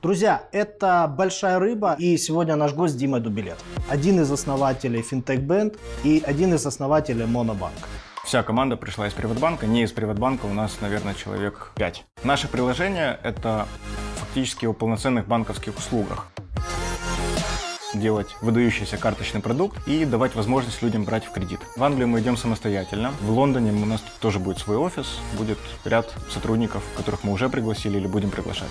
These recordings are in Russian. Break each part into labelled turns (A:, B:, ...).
A: Друзья, это «Большая рыба» и сегодня наш гость Дима Дубилет. Один из основателей Fintech Band и один из основателей Монобанк.
B: Вся команда пришла из Приватбанка, не из Приватбанка, у нас, наверное, человек 5. Наше приложение — это фактически о полноценных банковских услугах. Делать выдающийся карточный продукт и давать возможность людям брать в кредит. В Англию мы идем самостоятельно. В Лондоне у нас тоже будет свой офис, будет ряд сотрудников, которых мы уже пригласили или будем приглашать.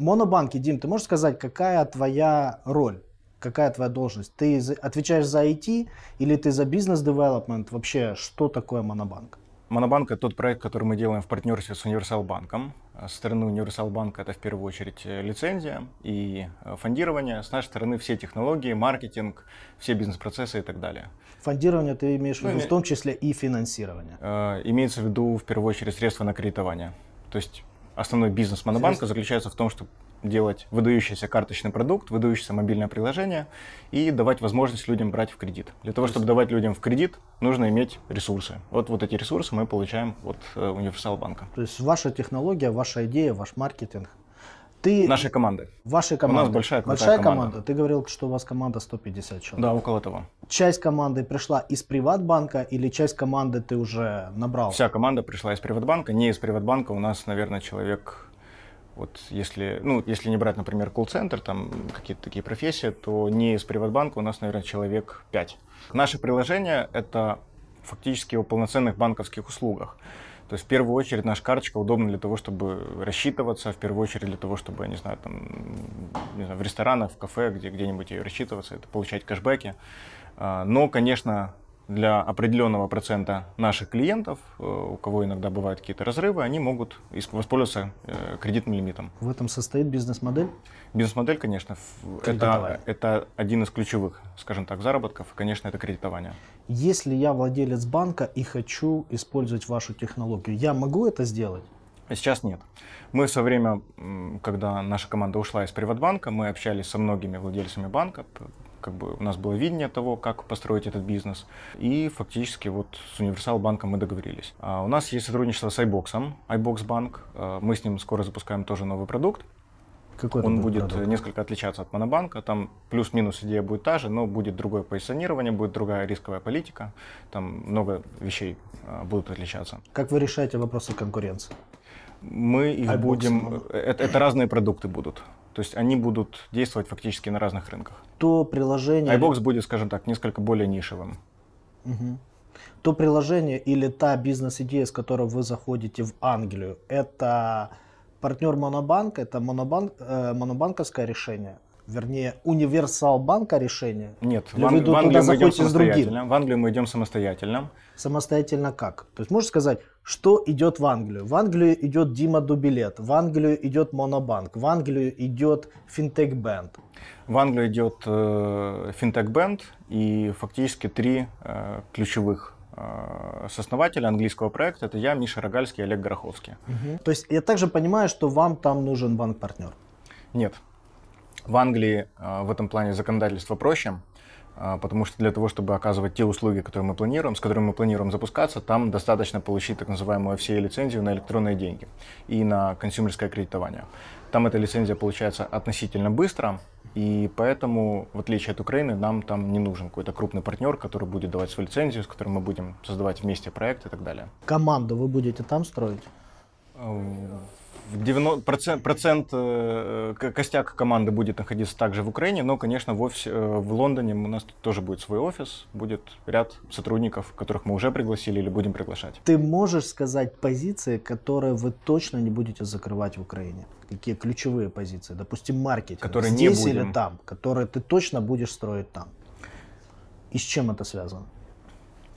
A: Монобанки, Дим, ты можешь сказать, какая твоя роль? Какая твоя должность? Ты отвечаешь за IT или ты за бизнес-девелопмент? Вообще, что такое Монобанк?
B: Монобанк — это тот проект, который мы делаем в партнерстве с Универсал-Банком. Универсалбанком. Со стороны Универсал-Банка это в первую очередь э, лицензия и э, фондирование. С нашей стороны все технологии, маркетинг, все бизнес-процессы и так далее.
A: Фондирование ты имеешь в ну, виду ну, в том числе и финансирование?
B: Э, имеется в виду в первую очередь средства на кредитование. То есть основной бизнес монобанка заключается в том, чтобы делать выдающийся карточный продукт, выдающееся мобильное приложение и давать возможность людям брать в кредит. Для того, чтобы давать людям в кредит, нужно иметь ресурсы. Вот, вот эти ресурсы мы получаем от э, универсал банка.
A: То есть ваша технология, ваша идея, ваш маркетинг ты... Наша команда. Ваша команда. У нас большая, большая команда. команда. Ты говорил, что у вас команда 150 человек. Да, около того. Часть команды пришла из Приватбанка или часть команды ты уже набрал?
B: Вся команда пришла из Приватбанка. Не из Приватбанка. У нас, наверное, человек вот если, ну, если не брать, например, колл-центр, там какие-то такие профессии, то не из Приватбанка у нас, наверное, человек 5. Наше приложение — это фактически о полноценных банковских услугах. То есть в первую очередь наша карточка удобна для того, чтобы рассчитываться, в первую очередь для того, чтобы, я не знаю, там, не знаю, в ресторанах, в кафе, где где-нибудь ее рассчитываться, это получать кэшбэки. А, но, конечно, для определенного процента наших клиентов, э, у кого иногда бывают какие-то разрывы, они могут воспользоваться э, кредитным лимитом.
A: В этом состоит бизнес-модель? Бизнес-модель, конечно,
B: э, это, это один из ключевых, скажем так, заработков. И, конечно, это кредитование.
A: Если я владелец банка и хочу использовать вашу технологию, я могу это сделать?
B: Сейчас нет. Мы в свое время, когда наша команда ушла из Приватбанка, мы общались со многими владельцами банка, как бы у нас было видение того, как построить этот бизнес. И фактически вот с Универсал банком мы договорились. А у нас есть сотрудничество с iBox, iBox банк. Мы с ним скоро запускаем тоже новый продукт.
A: Какой он будет э, продукт?
B: несколько отличаться от монобанка. Там плюс-минус идея будет та же, но будет другое позиционирование, будет другая рисковая политика. Там много вещей а, будут отличаться.
A: Как вы решаете вопросы конкуренции? Мы их iBox, будем... Э, это, это разные
B: продукты будут. То есть они будут действовать фактически на разных рынках.
A: То приложение... iBox
B: будет, скажем так, несколько более нишевым.
A: Угу. То приложение или та бизнес-идея, с которой вы заходите в Англию, это партнер Монобанка, это монобанк, э, монобанковское решение, вернее, универсал банка решение?
B: Нет, в, Ан- в Англию мы идем самостоятельно. В Англию мы идем
A: самостоятельно. Самостоятельно как? То есть можешь сказать, что идет в Англию? В Англию идет Дима Дубилет, в Англию идет Монобанк, в Англию идет Финтех Бенд.
B: В Англию идет э, Финтех Бенд и фактически три э, ключевых э, сооснователя английского проекта. Это я, Миша Рогальский и Олег Гороховский.
A: Угу. То есть я также понимаю, что вам там нужен банк-партнер? Нет.
B: В Англии а, в этом плане законодательство проще, а, потому что для того, чтобы оказывать те услуги, которые мы планируем, с которыми мы планируем запускаться, там достаточно получить так называемую FCA лицензию на электронные деньги и на консюмерское кредитование. Там эта лицензия получается относительно быстро, и поэтому, в отличие от Украины, нам там не нужен какой-то крупный партнер, который будет давать свою лицензию, с которым мы будем создавать вместе проект и так далее.
A: Команду вы будете там строить? А,
B: 90%, процент э, э костяк команды будет находиться также в Украине, но, конечно, в, офисе, э, в Лондоне у нас тоже будет свой офис, будет ряд сотрудников, которых мы уже пригласили или будем
A: приглашать. Ты можешь сказать позиции, которые вы точно не будете закрывать в Украине? Какие ключевые позиции? Допустим, маркетинг. Которые Здесь не будем. или там, которые ты точно будешь строить там. И с чем это связано?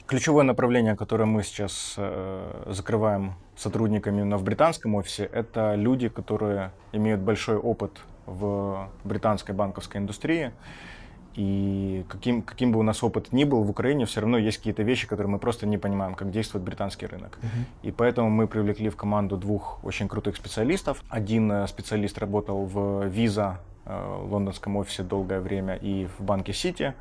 B: Ключевое направление, которое мы сейчас э, закрываем сотрудниками именно в британском офисе, это люди, которые имеют большой опыт в британской банковской индустрии. И каким, каким бы у нас опыт ни был в Украине, все равно есть какие-то вещи, которые мы просто не понимаем, как действует британский рынок. Uh-huh. И поэтому мы привлекли в команду двух очень крутых специалистов. Один э, специалист работал в Visa, э, в лондонском офисе долгое время и в банке Сити.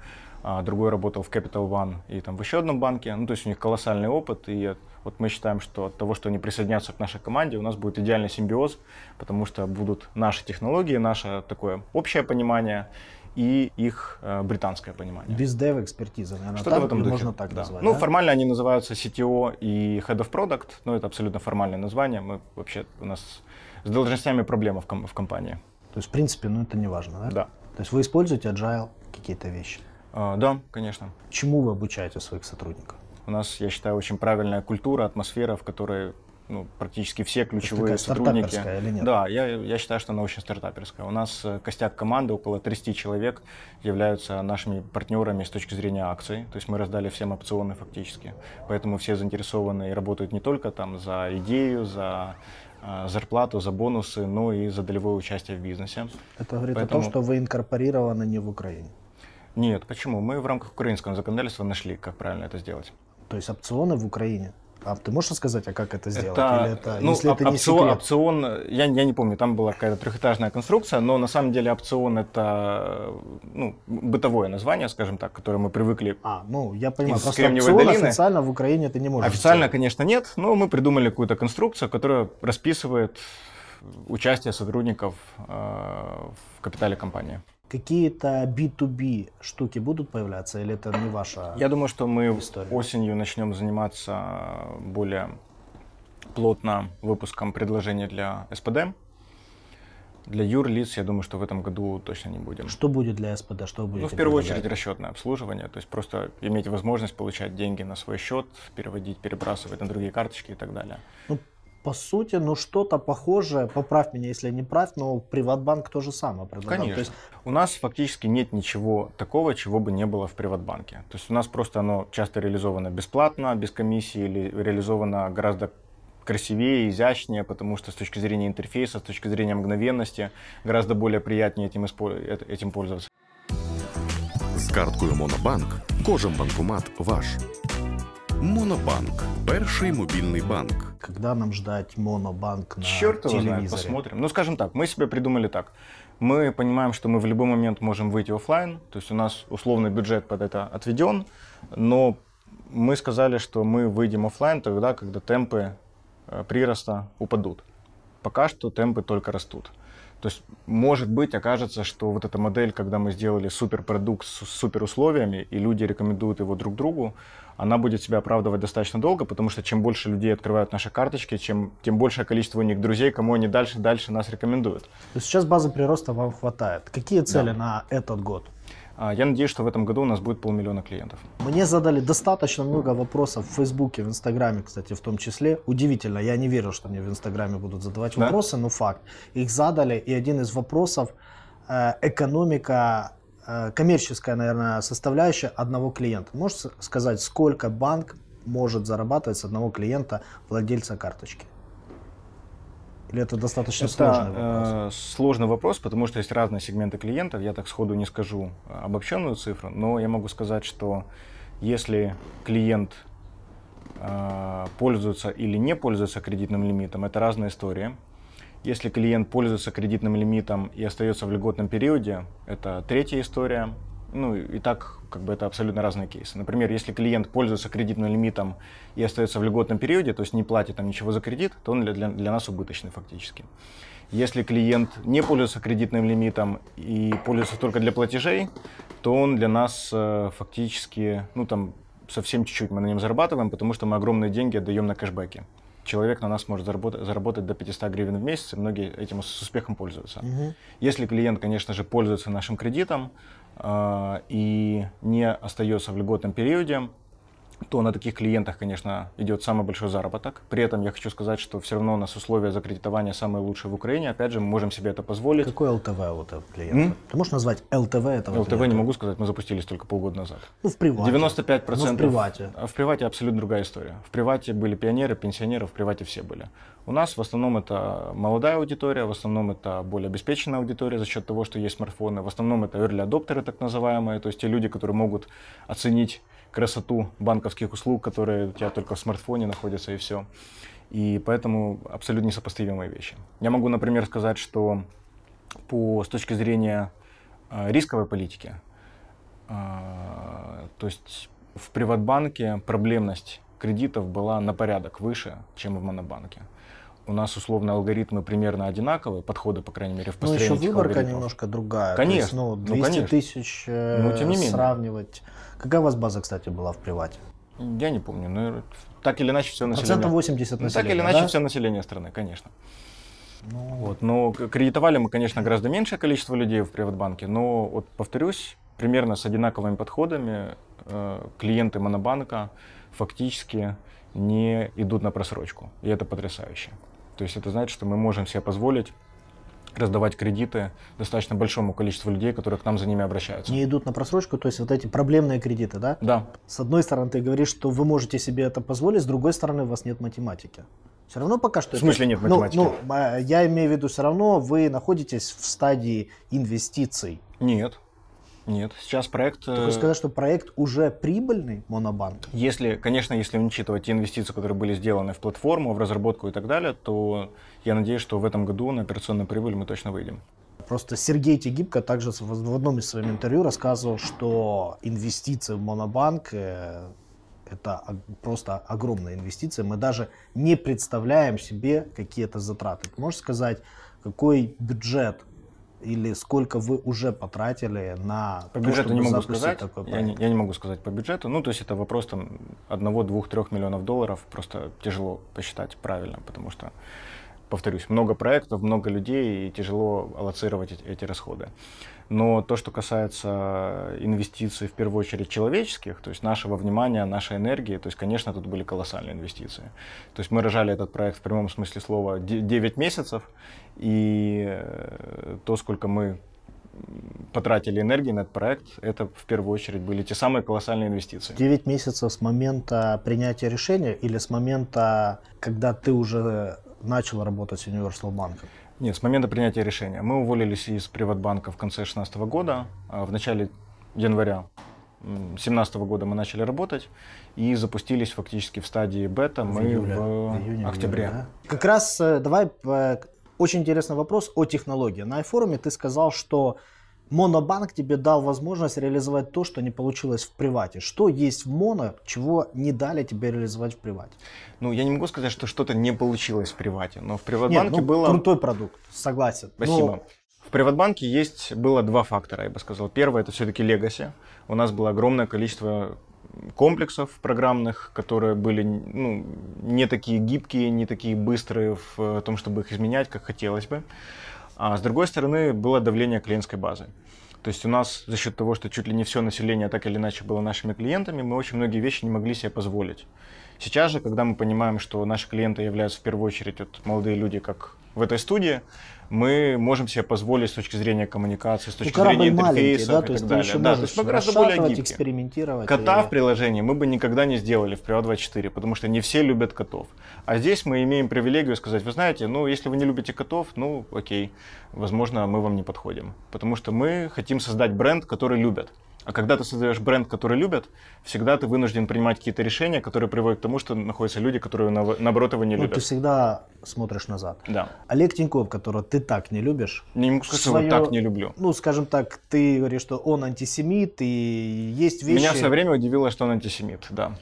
B: А, другой работал в Capital One и там в еще одном банке. Ну, то есть у них колоссальный опыт, и вот мы считаем, что от того, что они присоединятся к нашей команде, у нас будет идеальный симбиоз, потому что будут наши технологии, наше такое общее понимание и их э, британское
A: понимание. Бездев экспертизы, наверное, Что-то так, в этом духе. можно так да. назвать. Ну, да?
B: формально они называются CTO и Head of Product, но это абсолютно формальное название. Мы вообще у нас с должностями проблема
A: в, ком- в компании. То есть, в принципе, ну это не важно, да? Да. То есть вы используете agile какие-то вещи? А, да, конечно. Чему вы обучаете своих сотрудников?
B: У нас, я считаю, очень правильная культура, атмосфера, в которой ну, практически все ключевые сотрудники. Или нет? Да, я, я считаю, что она очень стартаперская. У нас э, костяк команды, около 30 человек являются нашими партнерами с точки зрения акций. То есть мы раздали всем опционы фактически. Поэтому все заинтересованы и работают не только там за идею, за э, зарплату, за бонусы, но и за долевое участие в бизнесе.
A: Это говорит Поэтому... о том, что вы инкорпорированы не в Украине.
B: Нет, почему? Мы в рамках украинского законодательства нашли, как правильно это сделать.
A: То есть опционы в Украине? А ты можешь рассказать, а как это сделать? Это, Или это, ну, если это опцион, не секрет?
B: опцион, я, я не помню, там была какая-то трехэтажная конструкция, но на самом деле опцион это ну, бытовое название, скажем так, которое мы привыкли. А,
A: ну я понимаю, просто опцион долины. официально в Украине это не может. Официально,
B: сделать. конечно, нет, но мы придумали какую-то конструкцию, которая расписывает участие сотрудников э, в капитале компании.
A: Какие-то B2B штуки будут появляться или это не ваша
B: Я думаю, что мы история? осенью начнем заниматься более плотно выпуском предложений для СПД. Для юрлиц, я думаю, что в этом году точно не будем. Что будет для СПД? Что будет? Ну, в первую очередь, расчетное обслуживание. То есть просто иметь возможность получать деньги на свой счет, переводить, перебрасывать на другие карточки и так далее.
A: Ну, по сути, ну что-то похожее, поправь меня, если я не прав, но Приватбанк то же самое предлагал. Конечно. То есть...
B: У нас фактически нет ничего такого, чего бы не было в Приватбанке. То есть у нас просто оно часто реализовано бесплатно, без комиссии, или реализовано гораздо красивее, изящнее, потому что с точки зрения интерфейса, с точки зрения мгновенности, гораздо более приятнее этим, испо... Э, этим пользоваться. С карткой Монобанк кожен банкомат ваш. Монобанк перший мобильный банк.
A: Когда нам ждать монобанк на Черт его телевизоре? Знает, посмотрим. Ну, скажем
B: так, мы себе придумали так. Мы понимаем, что мы в любой момент можем выйти офлайн, то есть у нас условный бюджет под это отведен, но мы сказали, что мы выйдем офлайн тогда, когда темпы э, прироста упадут. Пока что темпы только растут. То есть, может быть, окажется, что вот эта модель, когда мы сделали суперпродукт с суперусловиями, и люди рекомендуют его друг другу, она будет себя оправдывать достаточно долго, потому что чем больше людей открывают наши карточки, чем, тем большее количество у них друзей, кому они дальше дальше нас рекомендуют.
A: То есть сейчас базы прироста вам хватает. Какие цели да. на этот год? А, я надеюсь, что в этом году у нас будет полмиллиона клиентов. Мне задали достаточно много вопросов в Фейсбуке, в Инстаграме, кстати, в том числе. Удивительно, я не верил, что мне в Инстаграме будут задавать да? вопросы, но факт. Их задали, и один из вопросов э, экономика э, коммерческая, наверное, составляющая одного клиента. Можешь сказать, сколько банк может зарабатывать с одного клиента, владельца карточки? Или это достаточно это, сложный э,
B: вопрос? Э, сложный вопрос, потому что есть разные сегменты клиентов. Я так сходу не скажу обобщенную цифру, но я могу сказать, что если клиент э, пользуется или не пользуется кредитным лимитом, это разная история. Если клиент пользуется кредитным лимитом и остается в льготном периоде, это третья история ну и так как бы это абсолютно разные кейсы. Например, если клиент пользуется кредитным лимитом и остается в льготном периоде, то есть не платит там ничего за кредит, то он для, для, для нас убыточный фактически. Если клиент не пользуется кредитным лимитом и пользуется только для платежей, то он для нас э, фактически, ну там совсем чуть-чуть мы на нем зарабатываем, потому что мы огромные деньги отдаем на кэшбэке. Человек на нас может заработать, заработать до 500 гривен в месяц, и многие этим с успехом пользуются. Угу. Если клиент, конечно же, пользуется нашим кредитом, а, и не остается в льготном периоде, то на таких клиентах, конечно, идет самый большой заработок. При этом я хочу сказать, что все равно у нас условия закредитования самые лучшие в Украине. Опять же, мы можем себе это
A: позволить. Какой ЛТВ у этого клиента? М? Ты можешь назвать ЛТВ этого ЛТВ клиента? не
B: могу сказать, мы запустились только полгода назад.
A: Ну, в привате. 95%. Ну, в привате.
B: А, в привате абсолютно другая история. В привате были пионеры, пенсионеры, в привате все были. У нас в основном это молодая аудитория, в основном это более обеспеченная аудитория за счет того, что есть смартфоны, в основном это early адоптеры так называемые, то есть те люди, которые могут оценить красоту банковских услуг, которые у тебя только в смартфоне находятся и все. И поэтому абсолютно несопоставимые вещи. Я могу, например, сказать, что по, с точки зрения э, рисковой политики, э, то есть в Приватбанке проблемность кредитов была на порядок выше, чем в Монобанке у нас условно алгоритмы примерно одинаковые, подходы, по крайней мере, в построении Ну, еще выборка алгоритмов. немножко другая. Конечно. Есть, ну, 200 ну, конечно.
A: тысяч ну, э, ну, тем не менее. сравнивать. Какая у вас база, кстати, была в привате? Я не помню,
B: но так или иначе все население. Процентов 80 ну, населения, Так или иначе да? все население страны, конечно. Ну... Вот, но ну, кредитовали мы, конечно, гораздо меньшее количество людей в Приватбанке, но, вот повторюсь, примерно с одинаковыми подходами э, клиенты Монобанка фактически не идут на просрочку, и это потрясающе. То есть это значит, что мы можем себе позволить раздавать кредиты достаточно большому количеству людей, которые к нам за ними обращаются.
A: Не идут на просрочку, то есть вот эти проблемные кредиты, да? Да. С одной стороны, ты говоришь, что вы можете себе это позволить, с другой стороны, у вас нет математики. Все равно пока что... В смысле это... нет ну, математики? Ну, ну, я имею в виду, все равно вы находитесь в стадии инвестиций. Нет. Нет, сейчас проект... Ты хочешь э, сказать, что проект уже прибыльный, Монобанк?
B: Если, конечно, если учитывать те инвестиции, которые были сделаны в платформу, в разработку и так далее, то я надеюсь, что в этом году на операционную прибыль мы точно выйдем.
A: Просто Сергей Тегибко также в одном из своих интервью рассказывал, что инвестиции в Монобанк э, это просто огромная инвестиция. Мы даже не представляем себе, какие то затраты. можешь сказать, какой бюджет или сколько вы уже потратили на по то, бюджету не могу сказать такой я не,
B: я не могу сказать по бюджету ну то есть это вопрос там одного двух трех миллионов долларов просто тяжело посчитать правильно потому что повторюсь много проектов много людей и тяжело аллоцировать эти расходы но то, что касается инвестиций, в первую очередь, человеческих, то есть нашего внимания, нашей энергии, то есть, конечно, тут были колоссальные инвестиции. То есть мы рожали этот проект в прямом смысле слова 9 месяцев, и э, то, сколько мы потратили энергии на этот проект, это в первую очередь были те самые колоссальные инвестиции. 9
A: месяцев с момента принятия решения или с момента, когда ты уже начал работать с Universal Bank?
B: Нет, с момента принятия решения. Мы уволились из Приватбанка в конце 2016 года. А, в начале января 2017 года мы начали работать и запустились фактически в стадии бета в мы июля,
A: в, в июне, октябре. да? Как раз э, давай э, очень интересный вопрос о технологии. На iForum ты сказал, что Монобанк тебе дал возможность реализовать то, что не получилось в привате. Что есть в моно, чего не дали тебе реализовать в привате?
B: Ну, я не могу сказать, что что-то не получилось в привате, но в приватбанке Нет, ну, было... крутой
A: продукт, согласен. Спасибо. Но...
B: В Приватбанке есть, было два фактора, я бы сказал. Первое, это все-таки легаси. У нас было огромное количество комплексов программных, которые были ну, не такие гибкие, не такие быстрые в том, чтобы их изменять, как хотелось бы. А с другой стороны, было давление клиентской базы. То есть у нас за счет того, что чуть ли не все население так или иначе было нашими клиентами, мы очень многие вещи не могли себе позволить. Сейчас же, когда мы понимаем, что наши клиенты являются в первую очередь вот, молодые люди, как в этой студии, мы можем себе позволить с точки зрения коммуникации, с ну, точки ну, зрения интерфейса да, и так далее. да, то есть мы гораздо более гибкие.
A: экспериментировать. Кота и... в
B: приложении мы бы никогда не сделали в Priva 24, потому что не все любят котов. А здесь мы имеем привилегию сказать, вы знаете, ну, если вы не любите котов, ну, окей, возможно, мы вам не подходим. Потому что мы хотим создать бренд, который любят. А когда ты создаешь бренд, который любят, всегда ты вынужден принимать какие-то решения, которые приводят к тому, что находятся люди, которые
A: наоборот его не ну, любят. ты всегда смотришь назад. Да. Олег Тиньков, которого ты так не любишь. Не могу сказать, свое... его так не люблю. Ну, скажем так, ты говоришь, что он антисемит, и есть вещи... Меня все время
B: удивило, что он антисемит, да.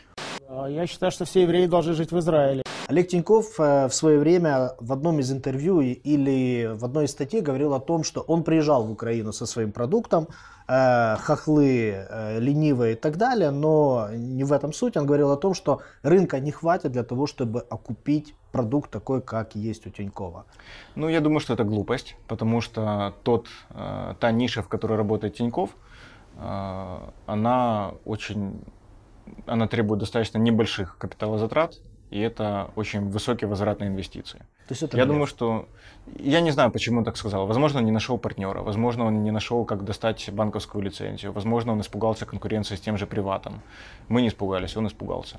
A: А, я считаю, что все евреи должны жить в Израиле. Олег Тиньков э, в свое время в одном из интервью или в одной из статей говорил о том, что он приезжал в Украину со своим продуктом, э, хохлы, э, ленивые и так далее, но не в этом суть. Он говорил о том, что рынка не хватит для того, чтобы окупить продукт такой, как есть у Тинькова?
B: Ну, я думаю, что это глупость, потому что тот, та ниша, в которой работает Тиньков, она очень, она требует достаточно небольших капиталозатрат, и это очень высокие возвратные инвестиции. То есть это я нет. думаю, что я не знаю, почему он так сказал. Возможно, он не нашел партнера, возможно, он не нашел, как достать банковскую лицензию, возможно, он испугался конкуренции с тем же приватом. Мы не испугались, он испугался.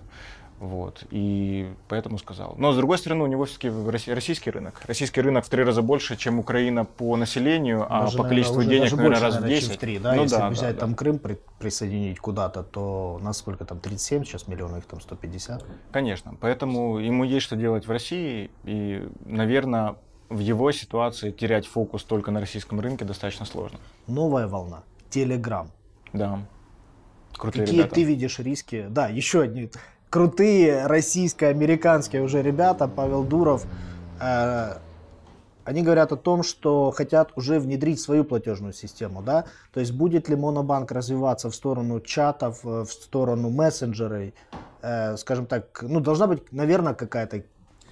B: Вот. И поэтому сказал. Но, с другой стороны, у него все-таки российский рынок. Российский рынок в три раза больше, чем Украина по населению, а даже, по количеству наверное, денег, наверное, больше, раз наверное, в 10. В 3, да? Ну, Если да, взять
A: да, там да. Крым, присоединить куда-то, то насколько там 37 сейчас миллионов, их там 150?
B: Конечно. Поэтому ему есть что делать в России. И, наверное, в его ситуации терять фокус только на российском рынке достаточно сложно. Новая волна. Телеграм. Да. Крутые Какие ребята. ты
A: видишь риски? Да, еще одни крутые российско-американские уже ребята, Павел Дуров, э, они говорят о том, что хотят уже внедрить свою платежную систему, да, то есть будет ли монобанк развиваться в сторону чатов, э, в сторону мессенджеров, э, скажем так, ну должна быть, наверное, какая-то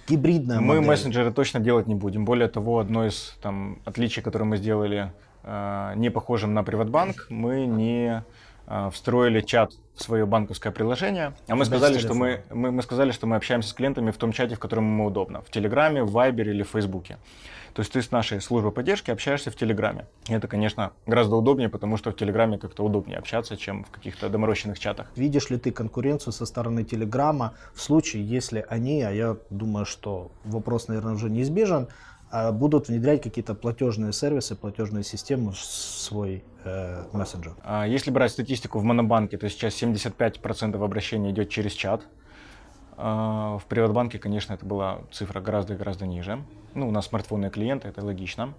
A: гибридная Мы модель. мессенджеры
B: точно делать не будем. Более того, одно из там, отличий, которые мы сделали э, не похожим на Приватбанк, мы не а, встроили чат в свое банковское приложение, а мы Значит, сказали, телефон. что мы, мы, мы сказали, что мы общаемся с клиентами в том чате, в котором ему удобно, в Телеграме, в Вайбере или в Фейсбуке. То есть ты с нашей службой поддержки общаешься в Телеграме. И это, конечно, гораздо удобнее, потому что в Телеграме как-то удобнее общаться, чем в каких-то
A: доморощенных чатах. Видишь ли ты конкуренцию со стороны Телеграма в случае, если они, а я думаю, что вопрос, наверное, уже неизбежен, а будут внедрять какие-то платежные сервисы, платежные системы в свой э, мессенджер.
B: А если брать статистику в Монобанке, то сейчас 75% обращений идет через чат. А в Приватбанке, конечно, это была цифра гораздо-гораздо ниже. Ну, у нас смартфонные клиенты, это логично.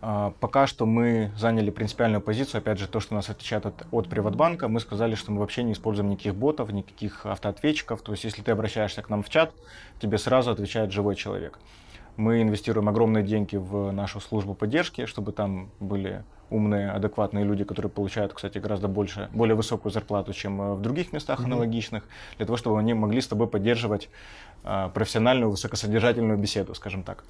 B: А пока что мы заняли принципиальную позицию, опять же, то, что нас отличает от, от Приватбанка, мы сказали, что мы вообще не используем никаких ботов, никаких автоответчиков, то есть если ты обращаешься к нам в чат, тебе сразу отвечает живой человек. Мы инвестируем огромные деньги в нашу службу поддержки, чтобы там были умные, адекватные люди, которые получают, кстати, гораздо больше, более высокую зарплату, чем э, в других местах mm-hmm. аналогичных, для того, чтобы они могли с тобой поддерживать э, профессиональную, высокосодержательную беседу, скажем так.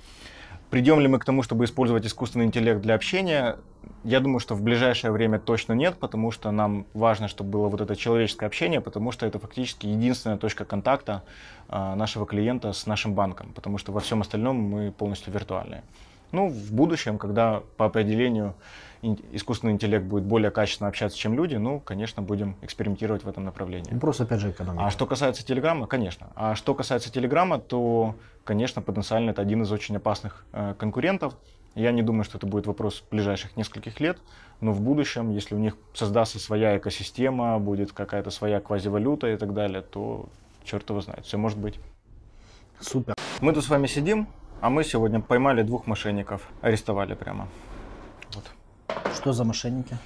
B: Придем ли мы к тому, чтобы использовать искусственный интеллект для общения? Я думаю, что в ближайшее время точно нет, потому что нам важно, чтобы было вот это человеческое общение, потому что это фактически единственная точка контакта а, нашего клиента с нашим банком, потому что во всем остальном мы полностью виртуальные. Ну, в будущем, когда по определению искусственный интеллект будет более качественно общаться, чем люди, ну, конечно, будем экспериментировать в этом направлении.
A: Просто опять же, экономика.
B: А что касается Телеграма, конечно. А что касается Телеграма, то, конечно, потенциально это один из очень опасных э, конкурентов. Я не думаю, что это будет вопрос ближайших нескольких лет, но в будущем, если у них создастся своя экосистема, будет какая-то своя квазивалюта и так далее, то черт его знает, все может быть. Супер. Мы тут с вами сидим, а мы сегодня поймали двух мошенников. Арестовали прямо.
A: Вот. Что за мошенники?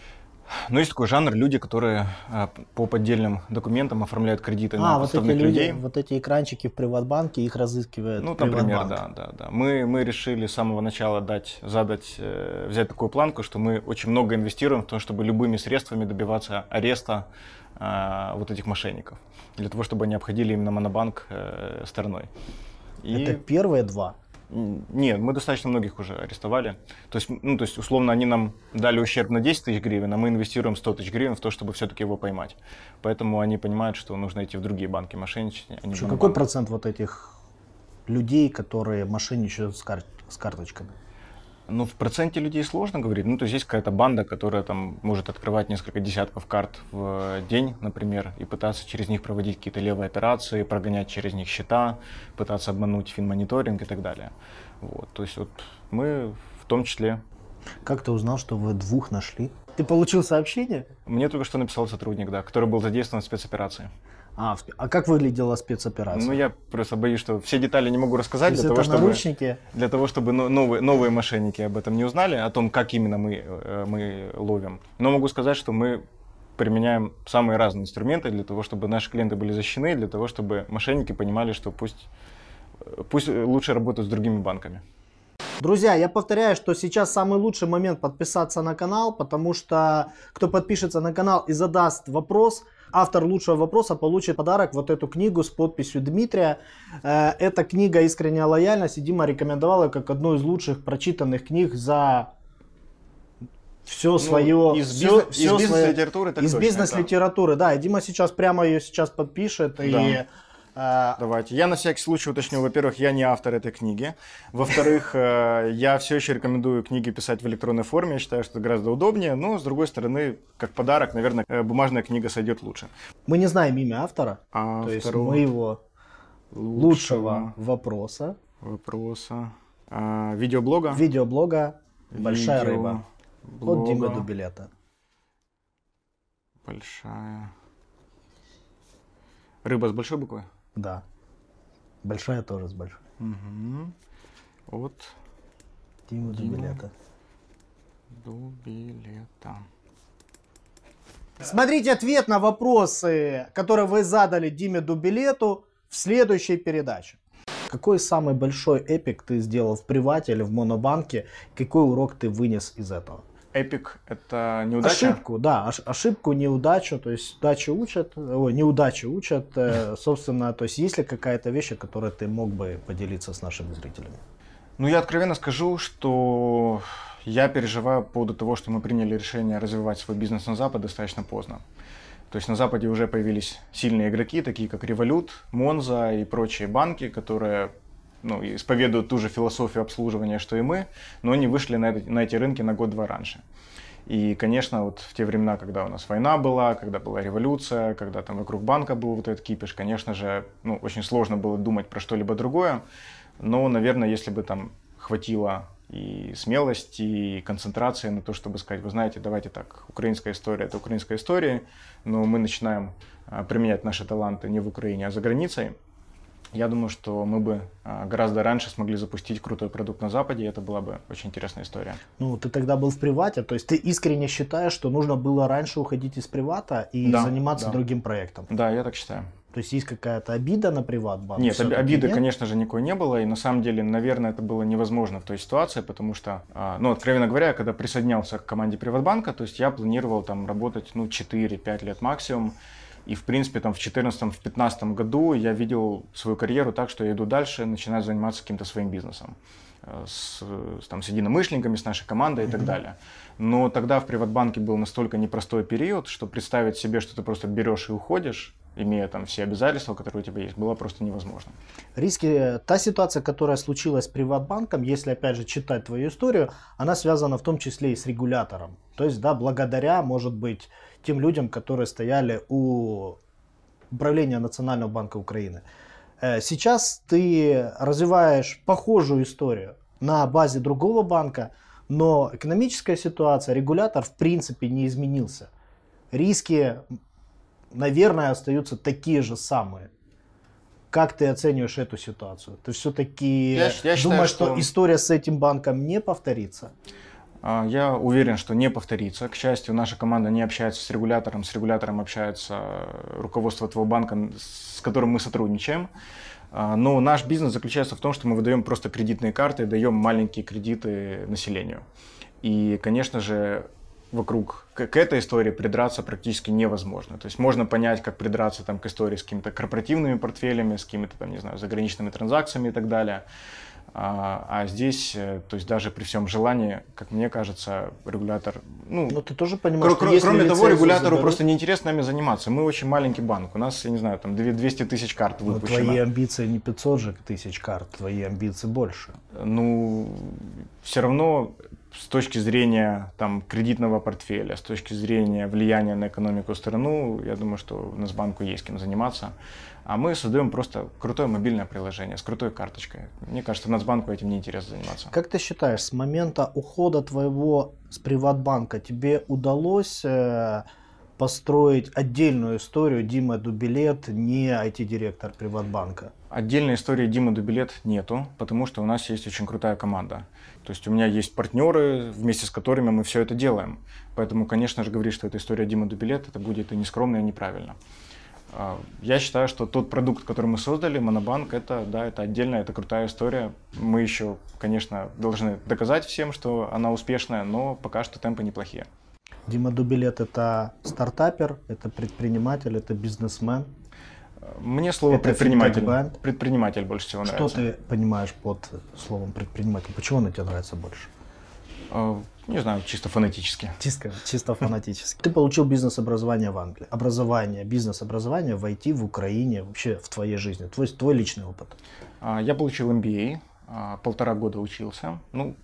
B: Ну, есть такой жанр, люди, которые э, по поддельным документам оформляют кредиты а, на вот эти люди,
A: Вот эти экранчики в Приватбанке, их разыскивают Ну, там, например,
B: да, да, да. Мы, мы решили с самого начала дать, задать, э, взять такую планку, что мы очень много инвестируем в то, чтобы любыми средствами добиваться ареста э, вот этих мошенников. Для того, чтобы они обходили именно монобанк э, стороной. И... Это первые два? Нет, мы достаточно многих уже арестовали. То есть, ну, то есть, условно, они нам дали ущерб на 10 тысяч гривен, а мы инвестируем 100 тысяч гривен в то, чтобы все-таки его поймать. Поэтому они понимают, что нужно идти в другие банки мошенничать. А Слушай, какой банк. процент
A: вот этих людей, которые мошенничают с, кар- с карточками? Ну,
B: в проценте людей сложно говорить. Ну, то есть есть какая-то банда, которая там может открывать несколько десятков карт в э, день, например, и пытаться через них проводить какие-то левые операции, прогонять через них счета, пытаться обмануть финмониторинг и так далее. Вот, то есть вот мы в том
A: числе. Как ты узнал, что вы двух нашли? Ты получил сообщение?
B: Мне только что написал сотрудник, да, который был задействован в спецоперации. А,
A: а как выглядела
B: спецоперация? Ну, я просто боюсь, что все детали не могу рассказать. То для того, чтобы, Для того, чтобы новые, новые мошенники об этом не узнали, о том, как именно мы, э, мы ловим. Но могу сказать, что мы применяем самые разные инструменты для того, чтобы наши клиенты были защищены, для того, чтобы мошенники понимали, что пусть,
A: э, пусть лучше работают
B: с другими банками.
A: Друзья, я повторяю, что сейчас самый лучший момент подписаться на канал, потому что кто подпишется на канал и задаст вопрос – Автор лучшего вопроса получит подарок вот эту книгу с подписью Дмитрия. Э, эта книга «Искренняя лояльность» и Дима рекомендовала как одну из лучших прочитанных книг за все ну, свое из, все, бизнес, все из бизнес-литературы. Из бизнес да. да. И Дима сейчас прямо ее сейчас подпишет да. и а, Давайте. Я на
B: всякий случай уточню. Во-первых, я не автор этой книги. Во-вторых, э, я все еще рекомендую книги писать в электронной форме. Я считаю, что это гораздо удобнее. Но, с другой стороны, как подарок, наверное, э, бумажная
A: книга сойдет лучше. Мы не знаем имя автора. А то есть моего лучшего, лучшего вопроса. Вопроса. А, видеоблога. Видеоблога. Большая Видео... рыба. Блога. От Димы Дубилета. Большая.
B: Рыба с большой буквы? Да.
A: Большая тоже с большой. Угу. От Димы Дима Дубилета. Дубилета. Смотрите ответ на вопросы, которые вы задали Диме Дубилету в следующей передаче. Какой самый большой эпик ты сделал в привате или в монобанке? Какой урок ты вынес из этого? эпик это неудача? Ошибку, да, ошибку, неудачу, то есть удачу учат, ой, неудачу учат, э, собственно, то есть есть ли какая-то вещь, которую ты мог бы поделиться с нашими зрителями?
B: Ну, я откровенно скажу, что я переживаю по поводу того, что мы приняли решение развивать свой бизнес на Запад достаточно поздно. То есть на Западе уже появились сильные игроки, такие как Revolut, Monza и прочие банки, которые ну, исповедуют ту же философию обслуживания, что и мы, но они вышли на, это, на эти рынки на год-два раньше. И, конечно, вот в те времена, когда у нас война была, когда была революция, когда там вокруг банка был вот этот кипиш, конечно же, ну, очень сложно было думать про что-либо другое. Но, наверное, если бы там хватило и смелости, и концентрации на то, чтобы сказать, вы знаете, давайте так, украинская история – это украинская история, но мы начинаем а, применять наши таланты не в Украине, а за границей – я думаю, что мы бы а, гораздо раньше смогли запустить крутой продукт на Западе, и это была бы очень интересная история.
A: Ну, ты тогда был в привате, то есть ты искренне считаешь, что нужно было раньше уходить из привата и да, заниматься да. другим проектом? Да, я так считаю. То есть есть какая-то обида на приватбанк? Нет, обиды, нет? конечно
B: же, никакой не было. И на самом деле, наверное, это было невозможно в той ситуации, потому что, а, ну, откровенно говоря, когда присоединялся к команде приватбанка, то есть я планировал там работать, ну, 4-5 лет максимум. И, в принципе, там в 2014-2015 году я видел свою карьеру так, что я иду дальше, начинаю заниматься каким-то своим бизнесом э, с, там, с единомышленниками, с нашей командой и mm-hmm. так далее. Но тогда в Приватбанке был настолько непростой период, что представить себе, что ты просто берешь и уходишь, имея там все обязательства, которые у тебя есть, было просто невозможно.
A: Риски, э, та ситуация, которая случилась с Приватбанком, если опять же читать твою историю, она связана в том числе и с регулятором. То есть, да, благодаря, может быть, тем людям, которые стояли у управления Национального банка Украины. Э, сейчас ты развиваешь похожую историю на базе другого банка, но экономическая ситуация, регулятор в принципе не изменился. Риски, наверное, остаются такие же самые. Как ты оцениваешь эту ситуацию? Ты все-таки я, я думаешь, считаю, что... что история с этим банком не повторится?
B: А, я уверен, что не повторится. К счастью, наша команда не общается с регулятором, с регулятором общается э, руководство этого банка, с которым мы сотрудничаем. А, но наш бизнес заключается в том, что мы выдаем просто кредитные карты, даем маленькие кредиты населению. И, конечно же, вокруг к этой истории придраться практически невозможно. То есть можно понять, как придраться там, к истории с какими-то корпоративными портфелями, с какими-то, там, не знаю, заграничными транзакциями и так далее. А, а здесь, э, то есть даже при всем желании, как мне кажется, регулятор...
A: Ну, Но ты тоже понимаешь, кр- кр- кроме того, регулятору заберут... просто
B: неинтересно нами заниматься. Мы очень маленький банк. У нас, я не знаю, там 200 тысяч карт выпущено. Но твои
A: амбиции не 500 же тысяч карт, твои амбиции больше. Ну, все равно
B: с точки зрения там, кредитного портфеля, с точки зрения влияния на экономику страну, я думаю, что у нас банку есть кем заниматься. А мы создаем просто крутое мобильное приложение с крутой карточкой. Мне кажется, Нацбанку этим не интересно заниматься.
A: Как ты считаешь, с момента ухода твоего с Приватбанка тебе удалось э, построить отдельную историю Дима Дубилет не IT-директор Приватбанка?
B: Отдельной истории Дима Дубилет нету, потому что у нас есть очень крутая команда. То есть у меня есть партнеры, вместе с которыми мы все это делаем. Поэтому, конечно же, говорить, что это история Дима Дубилет, это будет и нескромно, и неправильно. А, я считаю, что тот продукт, который мы создали, Монобанк, это, да, это отдельная, это крутая история. Мы еще, конечно, должны доказать всем, что она успешная, но пока что темпы неплохие.
A: Дима Дубилет – это стартапер, это предприниматель, это бизнесмен – мне слово это предприниматель. Бренд. Предприниматель больше всего нравится. Что ты понимаешь под словом предприниматель? Почему оно тебе нравится больше? А, не знаю, чисто фонетически. Чисто, чисто фанатически. Ты получил бизнес-образование в Англии. Образование, бизнес-образование войти в Украине, вообще в твоей жизни. Твой, твой личный опыт. А, я получил MBA а, полтора года учился. Ну,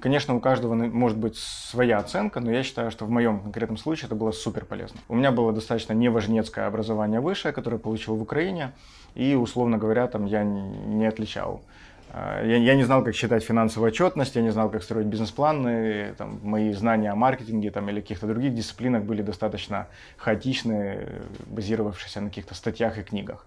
A: конечно, у каждого
B: может быть своя оценка, но я считаю, что в моем конкретном случае это было супер полезно. У меня было достаточно неважнецкое образование высшее, которое получил в Украине, и, условно говоря, там я не отличал. А, я, я не знал, как считать финансовую отчетность, я не знал, как строить бизнес-планы, там, мои знания о маркетинге там, или каких-то других дисциплинах были достаточно хаотичны, базировавшиеся на каких-то статьях и книгах.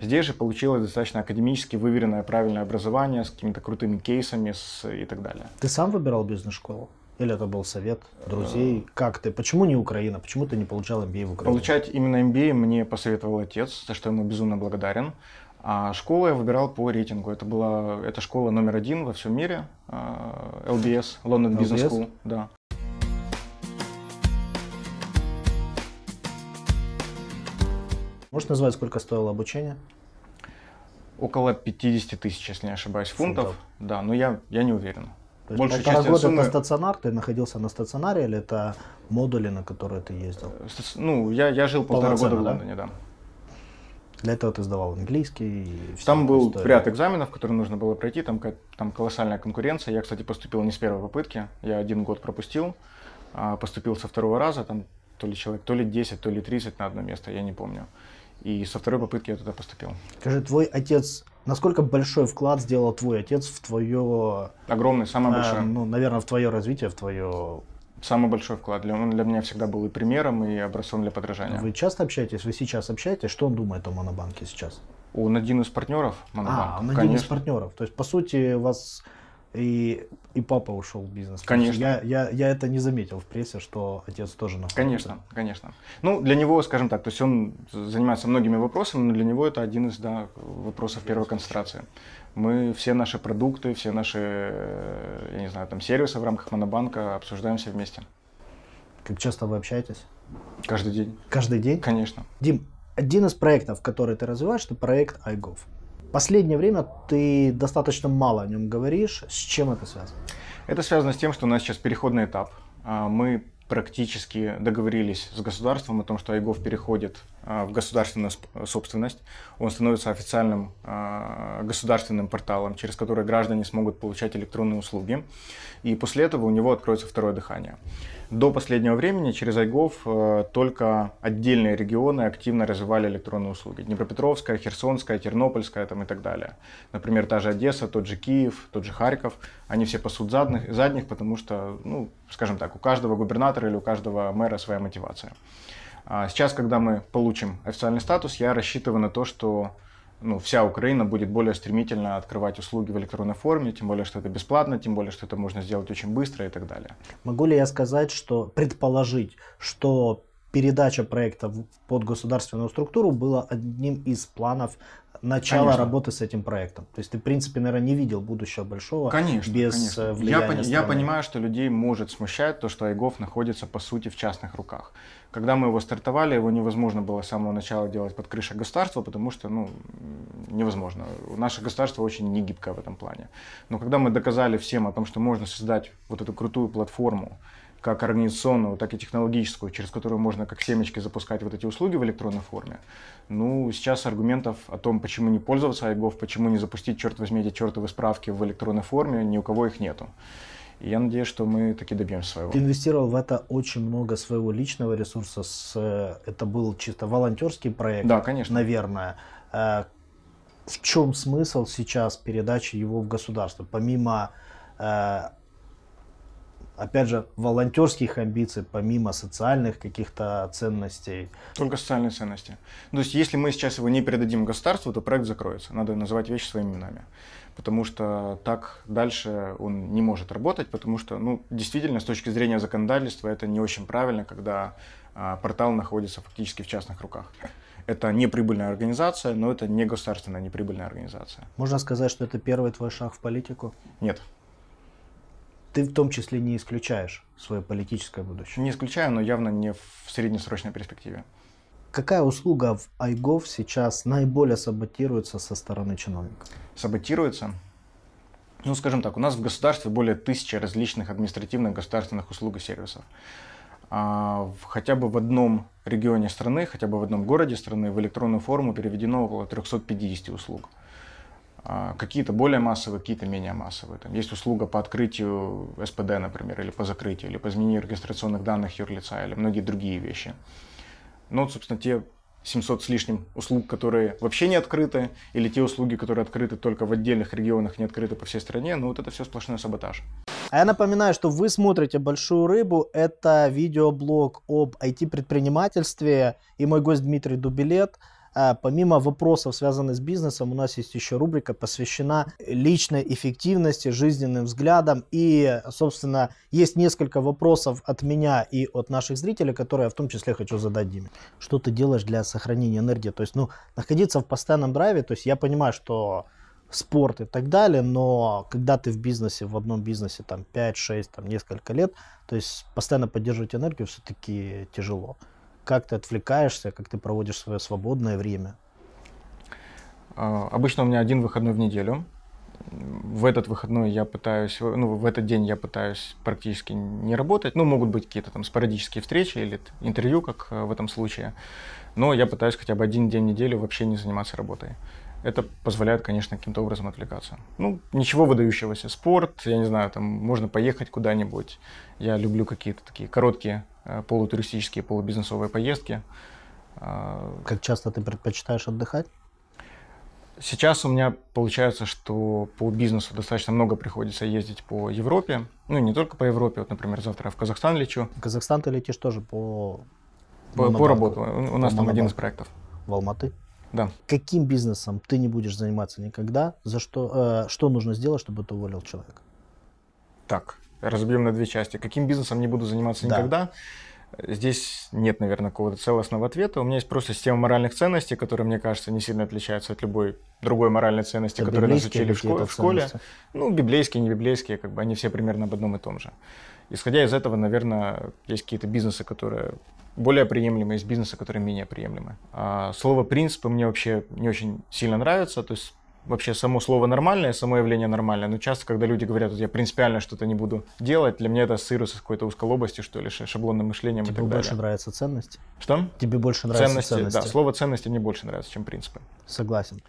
B: Здесь же получилось достаточно академически выверенное правильное образование с какими-то
A: крутыми кейсами с, и так далее.
B: Ты сам выбирал бизнес-школу?
A: Или это был совет друзей? Э. Как ты? Почему не Украина? Почему ты не получал MBA в Украине? Получать
B: именно MBA мне посоветовал отец, за что ему безумно благодарен. А школу я выбирал по рейтингу. Это была эта школа номер один во всем мире, LBS, London LBS? Business School.
A: Да. Можешь назвать, сколько стоило обучение? Около
B: 50 тысяч, если не ошибаюсь, фунтов. фунтов. Да, но я, я не уверен. То есть Большую полтора года суммы... ты стационар,
A: ты находился на стационаре или это модули, на которые ты ездил? Ну, я, я жил полтора года в Лондоне, да. да. Для этого ты сдавал английский. И там был историю. ряд
B: экзаменов, которые нужно было пройти, там, там колоссальная конкуренция. Я, кстати, поступил не с первой попытки, я один год пропустил, а, поступил со второго раза, там то ли человек, то ли 10, то ли 30 на одно место, я не помню. И со второй попытки я туда поступил.
A: Скажи, твой отец, насколько большой вклад сделал твой отец в твое... Огромный, самый а, большой. А,
B: ну, наверное, в твое развитие, в твое самый большой вклад. Для, он для меня всегда был и примером, и образцом для подражания. Вы
A: часто общаетесь? Вы сейчас общаетесь? Что он думает о Монобанке сейчас? Он один из партнеров Монобанка. А, он один конечно. из партнеров. То есть, по сути, у вас и, и папа ушел в бизнес. Конечно. Я, я, я это не заметил в прессе, что отец тоже находится.
B: Конечно, конечно. Ну, для него, скажем так, то есть он занимается многими вопросами, но для него это один из да, вопросов первой концентрации. Мы все наши продукты, все наши, э, я не знаю, там сервисы в рамках
A: Монобанка обсуждаемся вместе. Как часто вы общаетесь? Каждый день. Каждый день? Конечно. Дим, один из проектов, который ты развиваешь, это проект iGov. Последнее время ты достаточно мало о нем говоришь. С чем это связано?
B: Это связано с тем, что у нас сейчас переходный этап. А, мы практически договорились с государством о том, что Айгов переходит а, в государственную собственность. Он становится официальным а, государственным порталом, через который граждане смогут получать электронные услуги. И после этого у него откроется второе дыхание. До последнего времени через Айгов э, только отдельные регионы активно развивали электронные услуги. Днепропетровская, Херсонская, Тернопольская там, и так далее. Например, та же Одесса, тот же Киев, тот же Харьков. Они все пасут задних, задних потому что, ну, скажем так, у каждого губернатора или у каждого мэра своя мотивация. А сейчас, когда мы получим официальный статус, я рассчитываю на то, что ну, вся Украина будет более стремительно открывать услуги в электронной форме, тем более, что это бесплатно, тем более, что это можно сделать очень быстро и так далее.
A: Могу ли я сказать, что предположить, что передача проекта под государственную структуру была одним из планов начала конечно. работы с этим проектом. То есть ты, в принципе, наверное, не видел будущего большого конечно, без конечно. Э, влияния я, пон- я понимаю,
B: что людей может смущать то, что Айгов находится, по сути, в частных руках. Когда мы его стартовали, его невозможно было с самого начала делать под крышей государства, потому что, ну, невозможно. Наше государство очень негибкое в этом плане. Но когда мы доказали всем о том, что можно создать вот эту крутую платформу, как организационную, так и технологическую, через которую можно как семечки запускать вот эти услуги в электронной форме. Ну, сейчас аргументов о том, почему не пользоваться айгов, почему не запустить, черт возьми, эти чертовы справки в электронной форме, ни у кого их нету. И я надеюсь, что мы таки добьемся своего. Ты
A: инвестировал в это очень много своего личного ресурса. С, э, это был чисто волонтерский проект. Да, конечно. Наверное. Э, в чем смысл сейчас передачи его в государство? Помимо э, опять же, волонтерских амбиций, помимо социальных каких-то ценностей. Только
B: социальные ценности. То есть, если мы сейчас его не передадим государству, то проект закроется. Надо называть вещи своими именами потому что так дальше он не может работать, потому что, ну, действительно, с точки зрения законодательства это не очень правильно, когда а, портал находится фактически в частных руках. Это не прибыльная организация, но это не государственная неприбыльная организация.
A: Можно сказать, что это первый твой шаг в политику?
B: Нет. Ты в том числе не исключаешь свое политическое будущее? Не исключаю, но явно не в среднесрочной перспективе.
A: Какая услуга в iGov сейчас наиболее саботируется со стороны чиновника?
B: Саботируется? Ну, скажем так, у нас в государстве более тысячи различных административных государственных услуг и сервисов. А, хотя бы в одном регионе страны, хотя бы в одном городе страны в электронную форму переведено около 350 услуг. А, какие-то более массовые, какие-то менее массовые. Там есть услуга по открытию СПД, например, или по закрытию, или по изменению регистрационных данных юрлица, или многие другие вещи. Ну, собственно, те 700 с лишним услуг, которые вообще не открыты, или те услуги, которые открыты только в отдельных регионах, не открыты по всей стране, ну вот это все сплошной саботаж.
A: А я напоминаю, что вы смотрите «Большую рыбу». Это видеоблог об IT-предпринимательстве. И мой гость Дмитрий Дубилет – а, помимо вопросов, связанных с бизнесом, у нас есть еще рубрика, посвящена личной эффективности, жизненным взглядам. И, собственно, есть несколько вопросов от меня и от наших зрителей, которые я в том числе хочу задать Диме. Что ты делаешь для сохранения энергии? То есть, ну, находиться в постоянном драйве, то есть я понимаю, что спорт и так далее, но когда ты в бизнесе, в одном бизнесе там 5-6, там несколько лет, то есть постоянно поддерживать энергию все-таки тяжело как ты отвлекаешься, как ты проводишь свое свободное время? А, обычно у меня один выходной в
B: неделю. В этот выходной я пытаюсь, ну, в этот день я пытаюсь практически не работать. Ну, могут быть какие-то там спорадические встречи или интервью, как э, в этом случае. Но я пытаюсь хотя бы один день в неделю вообще не заниматься работой это позволяет, конечно, каким-то образом отвлекаться. Ну, ничего выдающегося. Спорт, я не знаю, там можно поехать куда-нибудь. Я люблю какие-то такие короткие э, полутуристические, полубизнесовые поездки. А, как часто ты предпочитаешь отдыхать? Сейчас у меня получается, что по бизнесу достаточно много приходится ездить по Европе. Ну, не только по Европе. Вот, например, завтра в Казахстан лечу.
A: В Казахстан ты летишь тоже по... По, по работе. У нас по там один из проектов. В Алматы? Да. Каким бизнесом ты не будешь заниматься никогда, за что, э, что нужно сделать, чтобы ты уволил человека?
B: Так, разбьем на две части. Каким бизнесом не буду заниматься да. никогда? Здесь нет, наверное, какого-то целостного ответа. У меня есть просто система моральных ценностей, которая, мне кажется, не сильно отличается от любой другой моральной ценности, которую нас учили в, школе, в школе. Ну, библейские, не библейские, как бы они все примерно об одном и том же. Исходя из этого, наверное, есть какие-то бизнесы, которые более приемлемы, есть бизнесы, которые менее приемлемы. А слово «принципы» мне вообще не очень сильно нравится, то есть вообще само слово нормальное, само явление нормальное, но часто, когда люди говорят, я принципиально что-то не буду делать, для меня это сыр с какой-то узколобостью, что ли, шаблонным мышлением Тебе и так далее. Тебе больше
A: нравятся ценности? Что? Тебе больше нравятся ценности? ценности? Да, слово
B: ценности мне больше нравится, чем принципы. Согласен.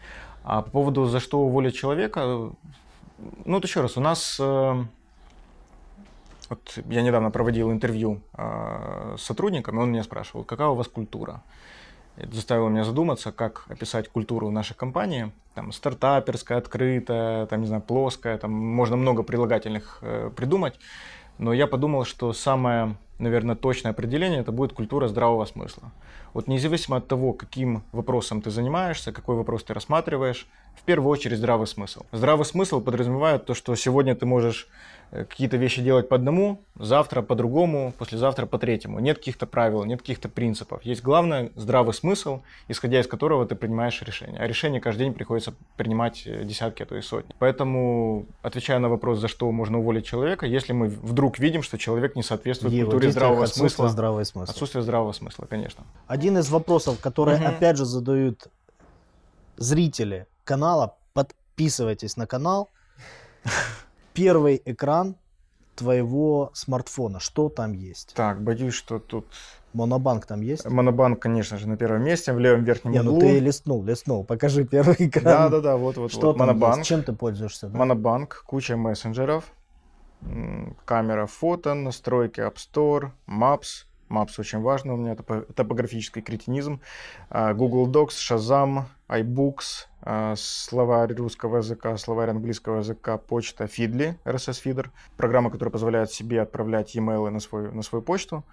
B: А по поводу за что уволить человека, ну вот еще раз, у нас э, вот я недавно проводил интервью а, с сотрудником, и он меня спрашивал, какая у вас культура? Это заставило меня задуматься, как описать культуру нашей компании. Там стартаперская, открытая, там, не знаю, плоская, там можно много прилагательных э, придумать. Но я подумал, что самое, наверное, точное определение это будет культура здравого смысла. Вот независимо от того, каким вопросом ты занимаешься, какой вопрос ты рассматриваешь, в первую очередь здравый смысл. Здравый смысл подразумевает то, что сегодня ты можешь Э, какие-то вещи делать по одному, завтра по другому, послезавтра по третьему. Нет каких-то правил, нет каких-то принципов. Есть главное здравый смысл, исходя из которого ты принимаешь решение. А решение каждый день приходится принимать э, десятки, а то и сотни. Поэтому, отвечая на вопрос, за что можно уволить человека, если мы вдруг видим, что человек не соответствует Его культуре здравого смысла. Здравого смысла. Отсутствие здравого смысла, конечно.
A: Один из вопросов, которые угу. опять же задают зрители канала, подписывайтесь на канал первый экран твоего смартфона. Что там есть? Так, боюсь, что тут... Монобанк там есть? Монобанк, конечно же, на
B: первом месте, в левом верхнем Не, ну углу. ну ты
A: листнул, листнул. Покажи первый экран. Да-да-да, вот-вот. Что вот. там Монобанк. Есть? Чем
B: ты пользуешься? Да? Монобанк, куча мессенджеров, камера фото, настройки App Store, Maps. Maps очень важно, у меня топографический кретинизм. А, Google Docs, Shazam, iBooks, а, словарь русского языка, словарь английского языка, почта Feedly, RSS Feeder, программа, которая позволяет себе отправлять e-mail на, свою на свою почту.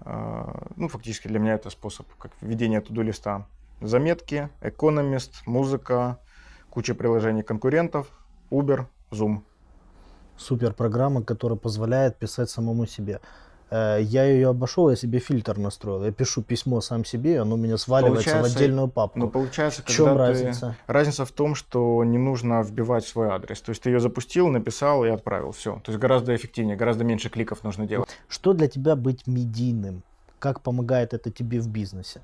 B: А, ну, фактически для меня это способ как введения туду-листа. Заметки, Economist, музыка, куча приложений конкурентов,
A: Uber, Zoom. Супер программа, которая позволяет писать самому себе. Э, я ее обошел, я себе фильтр настроил. Я пишу письмо сам себе, оно у меня ну, сваливается получается, в отдельную
B: папку. Ну, получается, в чем разница?
A: Ты... Разница в том, что не нужно
B: вбивать свой адрес. То есть ты ее запустил, написал и отправил. Все. То есть гораздо эффективнее, гораздо меньше кликов нужно
A: делать. Что для тебя быть медийным? Как помогает это тебе в бизнесе?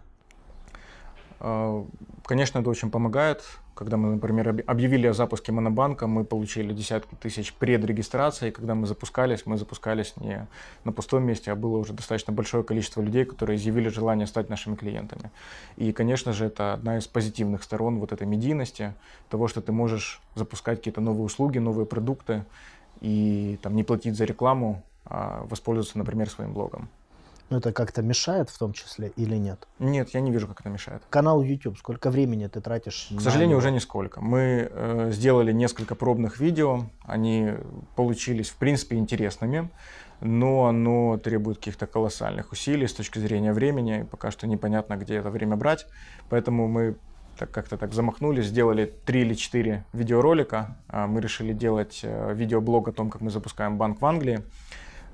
B: Э, конечно, это очень помогает. Когда мы, например, объявили о запуске монобанка, мы получили десятки тысяч предрегистраций. Когда мы запускались, мы запускались не на пустом месте, а было уже достаточно большое количество людей, которые изъявили желание стать нашими клиентами. И, конечно же, это одна из позитивных сторон вот этой медийности, того, что ты можешь запускать какие-то новые услуги, новые продукты и там, не платить за рекламу, а воспользоваться, например, своим блогом.
A: Но ну, это как-то мешает в том числе или нет? Нет, я не вижу, как это мешает. Канал YouTube, сколько времени ты тратишь? К сожалению, него? уже
B: нисколько. Мы э, сделали несколько пробных видео, они получились, в принципе, интересными, но оно требует каких-то колоссальных усилий с точки зрения времени, и пока что непонятно, где это время брать, поэтому мы так как-то так замахнулись, сделали три или четыре видеоролика. А мы решили делать э, видеоблог о том, как мы запускаем банк в Англии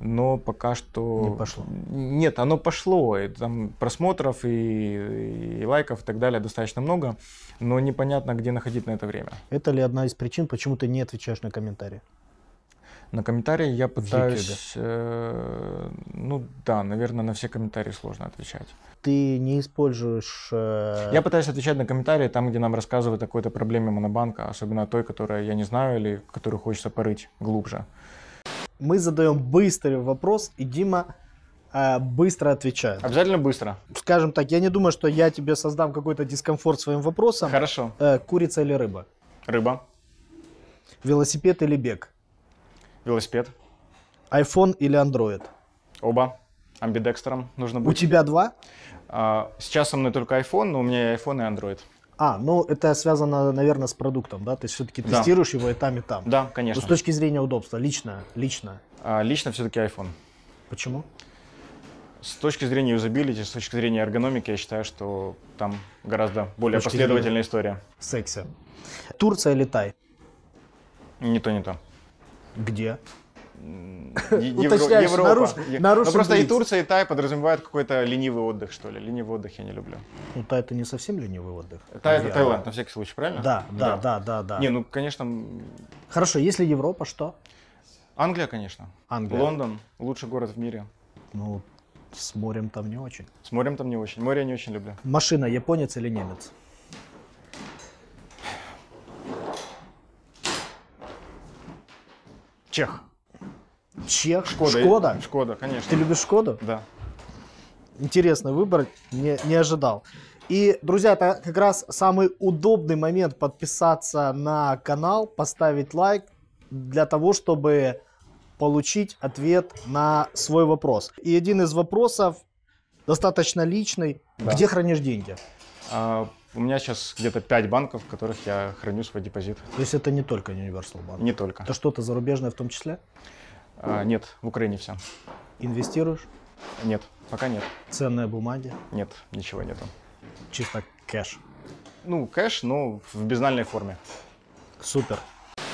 B: но
A: пока что... Не пошло.
B: Нет, оно пошло. И там просмотров и, и лайков и так далее достаточно много, но непонятно, где находить на это время.
A: Это ли одна из причин, почему ты не отвечаешь на комментарии? На комментарии я пытаюсь...
B: Э, ну да, наверное, на все комментарии сложно отвечать.
A: Ты не используешь... Э... Я пытаюсь
B: отвечать на комментарии там, где нам рассказывают о какой-то проблеме монобанка, особенно той, которую
A: я не знаю или которую хочется порыть глубже мы задаем быстрый вопрос, и Дима э, быстро отвечает. Обязательно быстро. Скажем так, я не думаю, что я тебе создам какой-то дискомфорт своим вопросом. Хорошо. Э, курица или рыба? Рыба. Велосипед или бег? Велосипед. iPhone или Android? Оба. Амбидекстером нужно быть. У тебя два? А, сейчас со мной только
B: iPhone, но у меня и iPhone, и Android.
A: А, ну это связано, наверное, с продуктом, да? То есть все-таки да. тестируешь его и там, и там.
B: Да, конечно. Но ну, с точки
A: зрения удобства, лично, лично.
B: А, лично все-таки iPhone. Почему? С точки зрения юзабилити, с точки зрения эргономики, я считаю, что там гораздо более последовательная история.
A: Секси. Турция или Тай?
B: Не то, не то. Где?
A: Евро, Уточняешь, Европа. Наруш, наруш ну, просто и Турция,
B: и Тай подразумевают какой-то ленивый отдых, что ли. Ленивый отдых я не люблю.
A: Ну, Тай это не совсем ленивый отдых. Тай это Таиланд, на всякий случай, правильно? Да, да, да, да, да. Не, ну, конечно... Хорошо, если Европа, что?
B: Англия, конечно. Англия. Лондон, лучший город в
A: мире. Ну, с морем там не очень. С морем там не очень. Море я не очень люблю. Машина японец или немец? Чех. Чех? Шкода. Шкода? Шкода, конечно. Ты любишь Шкоду? Да. Интересный выбор, не, не ожидал. И, друзья, это как раз самый удобный момент подписаться на канал, поставить лайк для того, чтобы получить ответ на свой вопрос. И один из вопросов достаточно личный. Да. Где хранишь деньги?
B: А, у меня сейчас где-то 5 банков, в которых я храню свой депозит.
A: То есть это не только Universal Bank? Не только. Это что-то зарубежное в том числе? А, нет, в Украине все. Инвестируешь? Нет, пока нет. Ценные бумаги? Нет, ничего нету.
B: Чисто кэш? Ну, кэш, но в безнальной форме. Супер.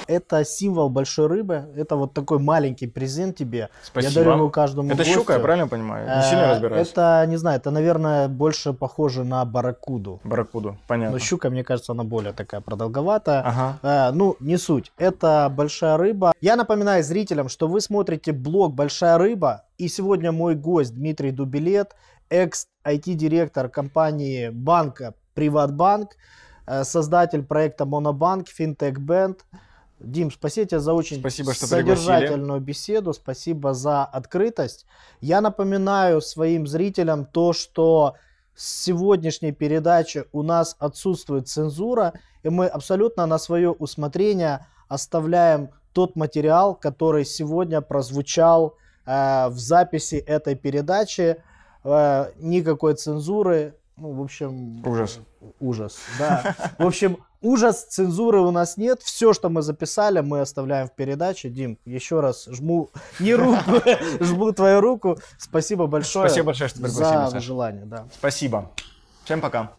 A: Это символ большой рыбы. Это вот такой маленький презент тебе. Спасибо. Я дарю его каждому Это гостю. щука, я правильно понимаю? Не э, сильно разбираюсь. Это, не знаю, это, наверное, больше похоже на барракуду. Барракуду, понятно. Но щука, мне кажется, она более такая продолговатая. Ага. Э, ну, не суть. Это большая рыба. Я напоминаю зрителям, что вы смотрите блог «Большая рыба». И сегодня мой гость Дмитрий Дубилет, экс-IT-директор компании банка «Приватбанк», э, создатель проекта «Монобанк», «Финтех Бенд», Дим, спасибо тебе за очень спасибо, что содержательную пригласили. беседу, спасибо за открытость. Я напоминаю своим зрителям то, что с сегодняшней передачи у нас отсутствует цензура, и мы абсолютно на свое усмотрение оставляем тот материал, который сегодня прозвучал э, в записи этой передачи. Э, никакой цензуры. Ну, в общем... Ужас. Ужас, да. В общем, Ужас цензуры у нас нет. Все, что мы записали, мы оставляем в передаче. Дим, еще раз жму не руку, жму твою руку. Спасибо большое. Спасибо большое, что пригласили. За желание, да.
B: Спасибо. Всем пока.